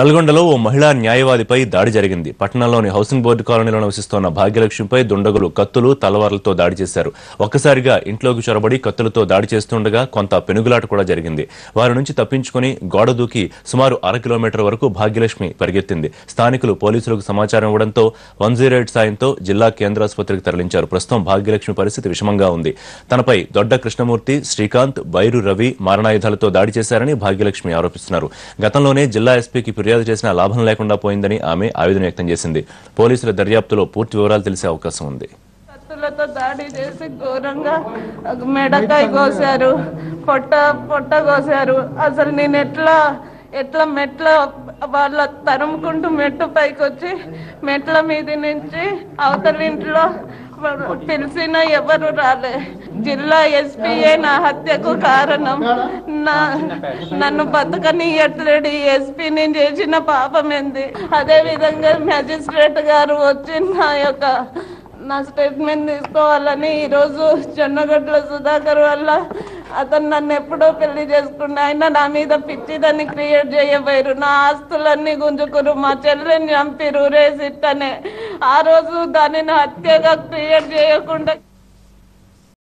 నల్గొండలో ఓ మహిళా న్యాయవాదిపై దాడి జరిగింది పట్టణంలోని హౌసింగ్ బోర్డు కాలనీలో నివసిస్తోన్న భాగ్యలక్ష్మిపై దుండగులు కత్తులు తలవార్లతో దాడి చేశారు ఒక్కసారిగా ఇంట్లోకి చొరబడి కత్తులతో దాడి చేస్తుండగా కొంత పెనుగులాట కూడా జరిగింది వారి నుంచి తప్పించుకుని గోడ దూకి సుమారు అర కిలోమీటర్ వరకు భాగ్యలక్ష్మి పరిగెత్తింది స్థానికులు పోలీసులకు సమాచారం ఇవ్వడంతో వన్ జీరో ఎయిట్ సాయంతో జిల్లా కేంద్రాసుపత్రికి తరలించారు ప్రస్తుతం భాగ్యలక్ష్మి పరిస్థితి విషమంగా ఉంది తనపై దొడ్డ కృష్ణమూర్తి శ్రీకాంత్ బైరు రవి మారణాయుధాలతో దాడి చేశారని భాగ్యలక్ష్మి ఆరోపిస్తున్నారు గతంలోనే జిల్లా ఎస్పీకి ఫిర్యాదు చేసినా లాభం లేకుండా పోయిందని ఆమె ఆవేదన వ్యక్తం చేసింది పోలీసుల దర్యాప్తులో పూర్తి వివరాలు తెలిసే అవకాశం ఉంది దాడి చేసి ఘోరంగా మెడకాయ కోసారు పొట్ట పొట్ట కోసారు అసలు నేను ఎట్లా ఎట్లా మెట్ల వాళ్ళ తరుముకుంటూ మెట్టు పైకి వచ్చి మెట్ల మీద నుంచి అవతల ఇంట్లో పిలిచిన ఎవరు రాలే జిల్లా ఎస్పీఏ నా హత్యకు కారణం నా నన్ను బతకనియట్లేడు ఎస్పీ నేను చేసిన పాపం ఏంది అదే విధంగా మ్యాజిస్ట్రేట్ గారు వచ్చి నా యొక్క నా స్టేట్మెంట్ తీసుకోవాలని ఈరోజు చెన్నగట్ల సుధాకర్ వల్ల అతను నన్ను ఎప్పుడో పెళ్లి చేసుకుంటే ఆయన నా మీద పిచ్చిదాన్ని క్రియేట్ చేయబోయారు నా ఆస్తులన్నీ గుంజుకురు మా చెల్లెని చంపిరు రేసిట్టనే ఆ రోజు దానిని హత్యగా క్రియేట్ చేయకుండా